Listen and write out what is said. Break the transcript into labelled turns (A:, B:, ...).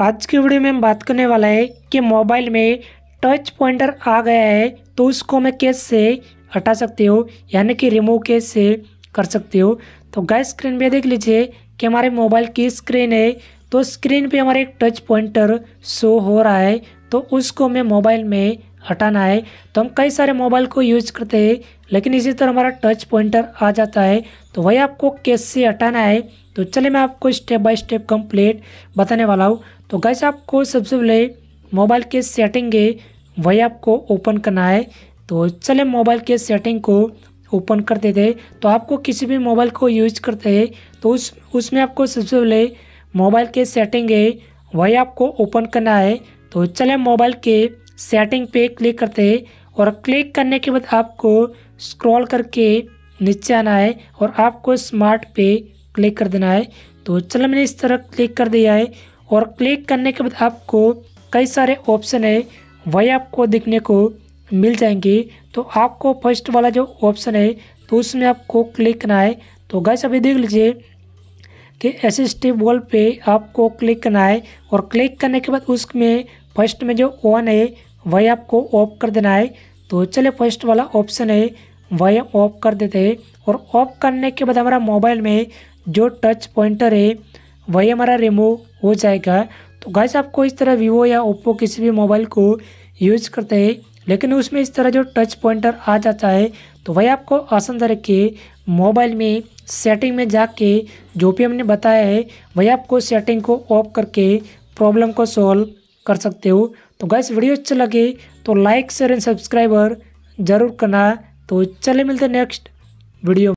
A: आज के वीडियो में हम बात करने वाला है कि मोबाइल में टच पॉइंटर आ गया है तो उसको मैं कैसे से हटा सकते हो यानी कि रिमूव कैसे से कर सकते हो तो गैस स्क्रीन पे देख लीजिए कि हमारे मोबाइल की स्क्रीन है तो स्क्रीन पे हमारे एक टच पॉइंटर शो हो रहा है तो उसको मैं मोबाइल में हटाना है तो हम कई सारे मोबाइल को यूज करते हैं लेकिन इसी तरह हमारा टच पॉइंटर आ जाता है तो वही आपको कैसे हटाना है तो चलिए मैं आपको स्टेप बाय स्टेप कंप्लीट बताने वाला हूँ तो गैस आपको सबसे पहले मोबाइल के सेटिंग है वही आपको ओपन करना है तो चले मोबाइल के सेटिंग को ओपन कर देते तो आपको किसी भी मोबाइल को यूज करते हैं तो उस उसमें आपको सबसे पहले मोबाइल के सेटिंग है वही आपको ओपन करना है तो चले मोबाइल के सेटिंग पे क्लिक करते हैं और क्लिक करने के बाद आपको स्क्रॉल करके नीचे आना है और आपको स्मार्ट पे क्लिक कर देना है तो चलो मैंने इस तरह क्लिक कर दिया है और क्लिक करने के बाद आपको कई सारे ऑप्शन है वही आपको देखने को मिल जाएंगे तो आपको फर्स्ट वाला जो ऑप्शन है तो उसमें आपको क्लिक करना है तो गैस अभी देख लीजिए कि एसिस्टिव वॉल पे आपको क्लिक करना है और क्लिक करने के बाद उसमें फर्स्ट में जो ऑन है वही आपको ऑफ कर देना है तो चलिए फर्स्ट वाला ऑप्शन है वही ऑफ कर देते हैं और ऑफ करने के बाद हमारा मोबाइल में जो टच पॉइंटर है वही हमारा रिमूव हो जाएगा तो गाइस आपको इस तरह वीवो या ओप्पो किसी भी मोबाइल को यूज करते हैं लेकिन उसमें इस तरह जो टच पॉइंटर आ जाता है तो वही आपको आसान तरीके मोबाइल में सेटिंग में जाके जो भी हमने बताया है वही आपको सेटिंग को ऑफ करके प्रॉब्लम को सॉल्व कर सकते हो तो गैस वीडियो अच्छा लगे तो लाइक शेयर एंड सब्सक्राइबर ज़रूर करना तो चले मिलते नेक्स्ट वीडियो